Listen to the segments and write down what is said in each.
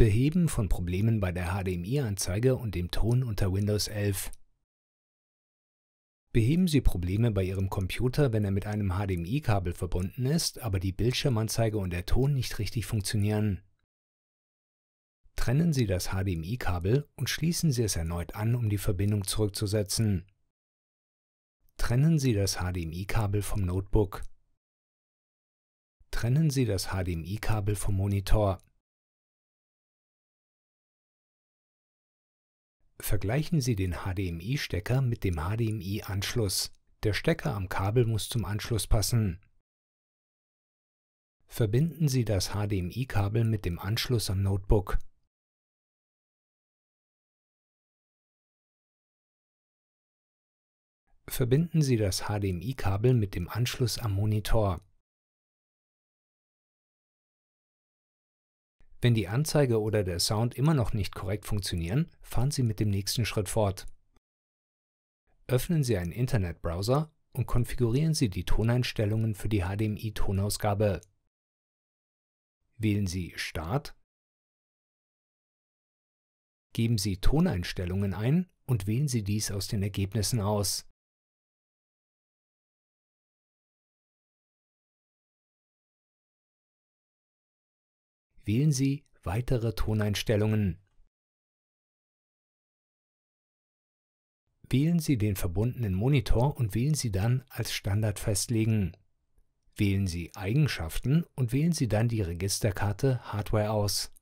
Beheben von Problemen bei der HDMI-Anzeige und dem Ton unter Windows 11 Beheben Sie Probleme bei Ihrem Computer, wenn er mit einem HDMI-Kabel verbunden ist, aber die Bildschirmanzeige und der Ton nicht richtig funktionieren. Trennen Sie das HDMI-Kabel und schließen Sie es erneut an, um die Verbindung zurückzusetzen. Trennen Sie das HDMI-Kabel vom Notebook. Trennen Sie das HDMI-Kabel vom Monitor. Vergleichen Sie den HDMI-Stecker mit dem HDMI-Anschluss. Der Stecker am Kabel muss zum Anschluss passen. Verbinden Sie das HDMI-Kabel mit dem Anschluss am Notebook. Verbinden Sie das HDMI-Kabel mit dem Anschluss am Monitor. Wenn die Anzeige oder der Sound immer noch nicht korrekt funktionieren, fahren Sie mit dem nächsten Schritt fort. Öffnen Sie einen Internetbrowser und konfigurieren Sie die Toneinstellungen für die HDMI-Tonausgabe. Wählen Sie Start, geben Sie Toneinstellungen ein und wählen Sie dies aus den Ergebnissen aus. Wählen Sie Weitere Toneinstellungen. Wählen Sie den verbundenen Monitor und wählen Sie dann als Standard festlegen. Wählen Sie Eigenschaften und wählen Sie dann die Registerkarte Hardware aus.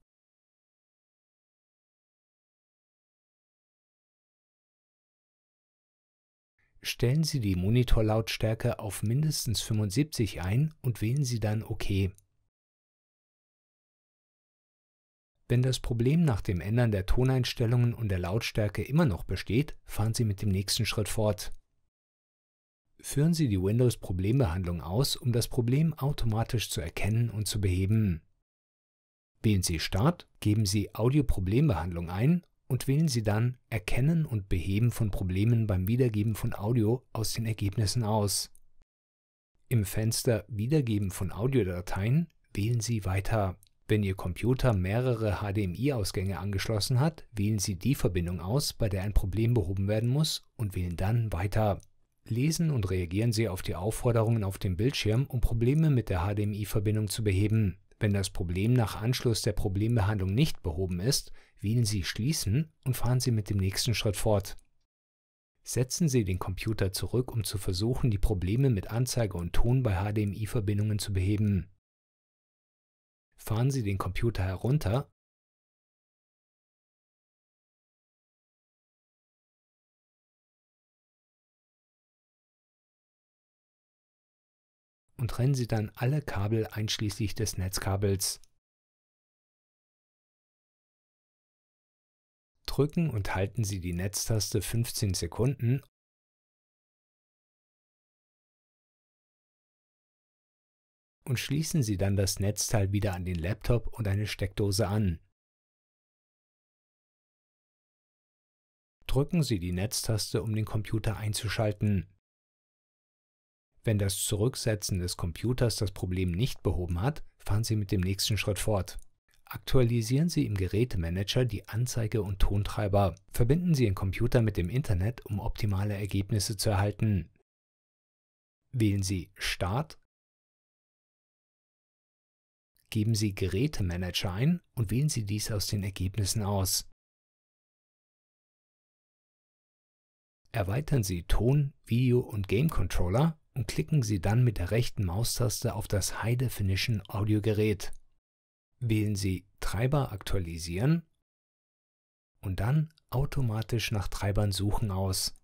Stellen Sie die Monitorlautstärke auf mindestens 75 ein und wählen Sie dann OK. Wenn das Problem nach dem Ändern der Toneinstellungen und der Lautstärke immer noch besteht, fahren Sie mit dem nächsten Schritt fort. Führen Sie die Windows-Problembehandlung aus, um das Problem automatisch zu erkennen und zu beheben. Wählen Sie Start, geben Sie Audio-Problembehandlung ein und wählen Sie dann Erkennen und Beheben von Problemen beim Wiedergeben von Audio aus den Ergebnissen aus. Im Fenster Wiedergeben von Audiodateien wählen Sie Weiter. Wenn Ihr Computer mehrere HDMI-Ausgänge angeschlossen hat, wählen Sie die Verbindung aus, bei der ein Problem behoben werden muss und wählen dann Weiter. Lesen und reagieren Sie auf die Aufforderungen auf dem Bildschirm, um Probleme mit der HDMI-Verbindung zu beheben. Wenn das Problem nach Anschluss der Problembehandlung nicht behoben ist, wählen Sie Schließen und fahren Sie mit dem nächsten Schritt fort. Setzen Sie den Computer zurück, um zu versuchen, die Probleme mit Anzeige und Ton bei HDMI-Verbindungen zu beheben Fahren Sie den Computer herunter und trennen Sie dann alle Kabel einschließlich des Netzkabels. Drücken und halten Sie die Netztaste 15 Sekunden und schließen Sie dann das Netzteil wieder an den Laptop und eine Steckdose an. Drücken Sie die Netztaste, um den Computer einzuschalten. Wenn das Zurücksetzen des Computers das Problem nicht behoben hat, fahren Sie mit dem nächsten Schritt fort. Aktualisieren Sie im Gerätemanager die Anzeige und Tontreiber. Verbinden Sie Ihren Computer mit dem Internet, um optimale Ergebnisse zu erhalten. Wählen Sie Start Geben Sie Gerätemanager ein und wählen Sie dies aus den Ergebnissen aus. Erweitern Sie Ton, Video und Game Controller und klicken Sie dann mit der rechten Maustaste auf das High Definition Audio Gerät. Wählen Sie Treiber aktualisieren und dann automatisch nach Treibern suchen aus.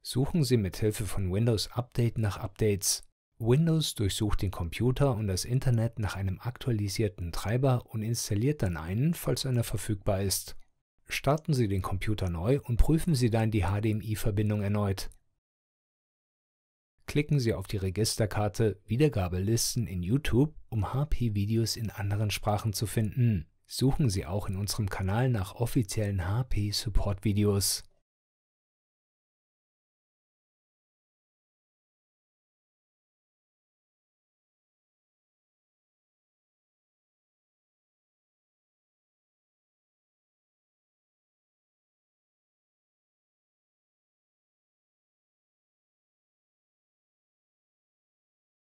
Suchen Sie mit Hilfe von Windows Update nach Updates. Windows durchsucht den Computer und das Internet nach einem aktualisierten Treiber und installiert dann einen, falls einer verfügbar ist. Starten Sie den Computer neu und prüfen Sie dann die HDMI-Verbindung erneut. Klicken Sie auf die Registerkarte Wiedergabelisten in YouTube, um HP-Videos in anderen Sprachen zu finden. Suchen Sie auch in unserem Kanal nach offiziellen HP-Support-Videos.